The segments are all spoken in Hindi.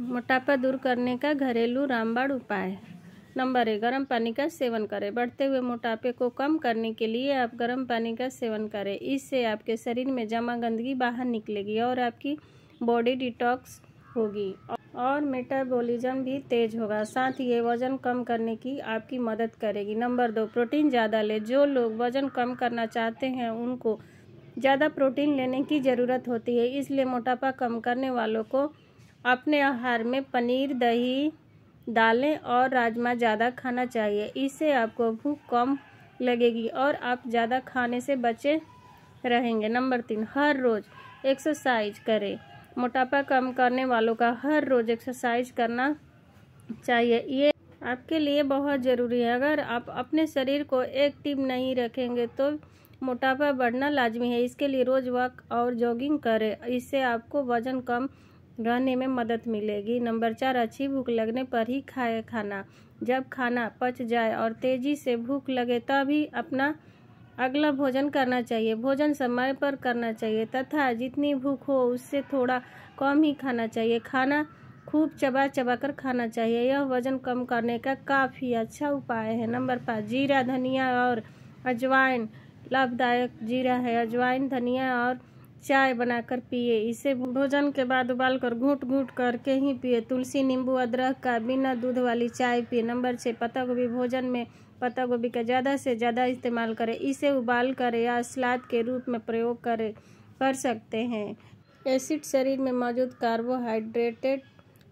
मोटापा दूर करने का घरेलू रामबाण उपाय नंबर एक गर्म पानी का सेवन करें बढ़ते हुए मोटापे को कम करने के लिए आप गर्म पानी का सेवन करें इससे आपके शरीर में जमा गंदगी बाहर निकलेगी और आपकी बॉडी डिटॉक्स होगी और मेटाबॉलिज्म भी तेज होगा साथ ही ये वज़न कम करने की आपकी मदद करेगी नंबर दो प्रोटीन ज़्यादा लें जो लोग वज़न कम करना चाहते हैं उनको ज़्यादा प्रोटीन लेने की ज़रूरत होती है इसलिए मोटापा कम करने वालों को अपने आहार में पनीर दही दालें और राजमा ज़्यादा खाना चाहिए इससे आपको भूख कम लगेगी और आप ज़्यादा खाने से बचे रहेंगे नंबर तीन हर रोज़ एक्सरसाइज करें मोटापा कम करने वालों का हर रोज़ एक्सरसाइज करना चाहिए ये आपके लिए बहुत ज़रूरी है अगर आप अपने शरीर को एक्टिव नहीं रखेंगे तो मोटापा बढ़ना लाजमी है इसके लिए रोज़ वॉक और जॉगिंग करें इससे आपको वज़न कम रहने में मदद मिलेगी नंबर चार अच्छी भूख लगने पर ही खाए खाना जब खाना पच जाए और तेज़ी से भूख लगे तभी अपना अगला भोजन करना चाहिए भोजन समय पर करना चाहिए तथा जितनी भूख हो उससे थोड़ा कम ही खाना चाहिए खाना खूब चबा चबा कर खाना चाहिए यह वजन कम करने का काफ़ी अच्छा उपाय है नंबर पाँच जीरा धनिया और अजवाइन लाभदायक जीरा है अजवाइन धनिया और चाय बनाकर पिए इसे भोजन के बाद उबाल कर घूट घूट करके ही पिए तुलसी नींबू अदरक का बिना दूध वाली चाय पिए नंबर छः पत्ता गोभी भोजन में पत्ता गोभी का ज़्यादा से ज़्यादा इस्तेमाल करें इसे उबाल कर या सलाद के रूप में प्रयोग करें कर सकते हैं एसिड शरीर में मौजूद कार्बोहाइड्रेटेड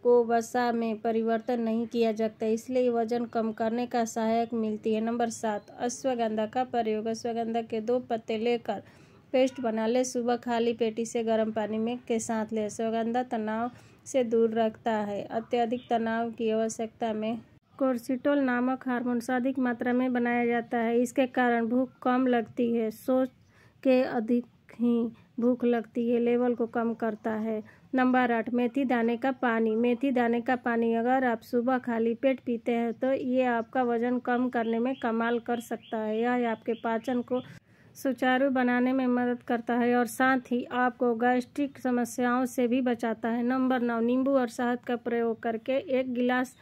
को वसा में परिवर्तन नहीं किया जाता इसलिए वजन कम करने का सहायक मिलती है नंबर सात अश्वगंधा का प्रयोग अश्वगंधा के दो पत्ते लेकर पेस्ट बना ले सुबह खाली पेटी से गर्म पानी में के साथ ले सुगंधा तनाव से दूर रखता है अत्यधिक तनाव की आवश्यकता में कोर्सिटोल नामक हार्मोन अधिक मात्रा में बनाया जाता है इसके कारण भूख कम लगती है सोच के अधिक ही भूख लगती है लेवल को कम करता है नंबर आठ मेथी दाने का पानी मेथी दाने का पानी अगर आप सुबह खाली पेट पीते हैं तो ये आपका वजन कम करने में कमाल कर सकता है यह आपके पाचन को सुचारू बनाने में मदद करता है और साथ ही आपको गैस्ट्रिक समस्याओं से भी बचाता है नंबर नौ नींबू और शहद का प्रयोग करके एक गिलास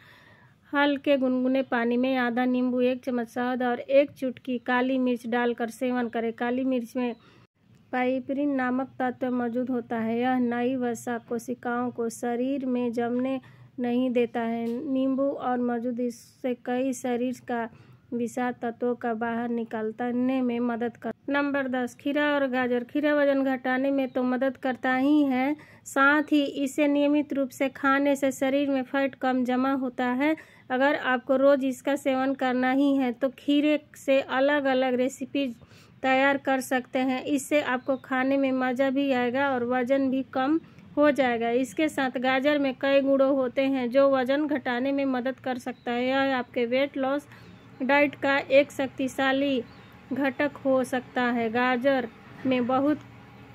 हल्के गुनगुने पानी में आधा नींबू एक चम्मच शहद और एक चुटकी काली मिर्च डालकर सेवन करें काली मिर्च में पाइपरिन नामक तत्व मौजूद होता है यह नई वसा कोशिकाओं को शरीर में जमने नहीं देता है नींबू और मौजूद इससे कई शरीर का विषा तत्वों का बाहर निकालने में मदद कर नंबर दस खीरा और गाजर खीरा वजन घटाने में तो मदद करता ही है साथ ही इसे नियमित रूप से खाने से शरीर में फैट कम जमा होता है अगर आपको रोज़ इसका सेवन करना ही है तो खीरे से अलग अलग रेसिपी तैयार कर सकते हैं इससे आपको खाने में मज़ा भी आएगा और वज़न भी कम हो जाएगा इसके साथ गाजर में कई गुड़ों होते हैं जो वज़न घटाने में मदद कर सकता है यह आपके वेट लॉस डाइट का एक शक्तिशाली घटक हो सकता है गाजर में बहुत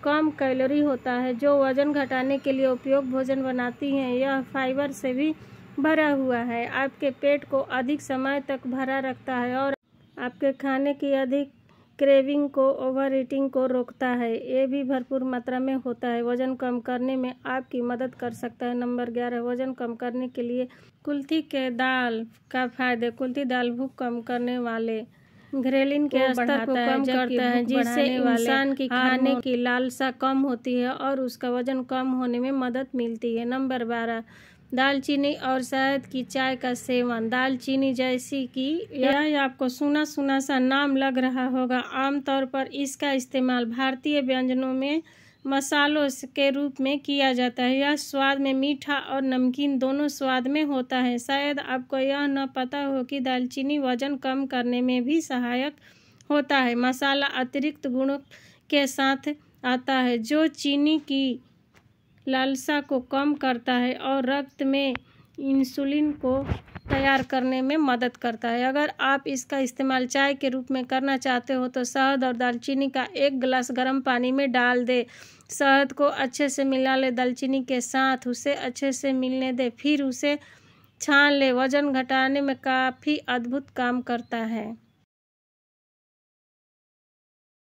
कम कैलोरी होता है जो वजन घटाने के लिए उपयोग भोजन बनाती हैं यह फाइबर से भी भरा हुआ है आपके पेट को अधिक समय तक भरा रखता है और आपके खाने की अधिक क्रेविंग को ओवर ईटिंग को रोकता है ये भी भरपूर मात्रा में होता है वजन कम करने में आपकी मदद कर सकता है नंबर ग्यारह वजन कम करने के लिए कुल्थी के दाल का फायदे कुल्थी दाल भूख कम करने वाले ग्रेलिन के स्तर को कम करता है जिससे इंसान की खाने की लालसा कम होती है और उसका वजन कम होने में मदद मिलती है नंबर बारह दालचीनी और शहद की चाय का सेवन दालचीनी जैसी कि यह आपको सुना सुना सा नाम लग रहा होगा आमतौर पर इसका इस्तेमाल भारतीय व्यंजनों में मसालों के रूप में किया जाता है यह स्वाद में मीठा और नमकीन दोनों स्वाद में होता है शायद आपको यह न पता हो कि दालचीनी वजन कम करने में भी सहायक होता है मसाला अतिरिक्त गुणों के साथ आता है जो चीनी की लालसा को कम करता है और रक्त में इंसुलिन को तैयार करने में मदद करता है अगर आप इसका इस्तेमाल चाय के रूप में करना चाहते हो तो शहद और दालचीनी का एक गिलास गर्म पानी में डाल दें शहद को अच्छे से मिला लें दालचीनी के साथ उसे अच्छे से मिलने दे फिर उसे छान ले वज़न घटाने में काफ़ी अद्भुत काम करता है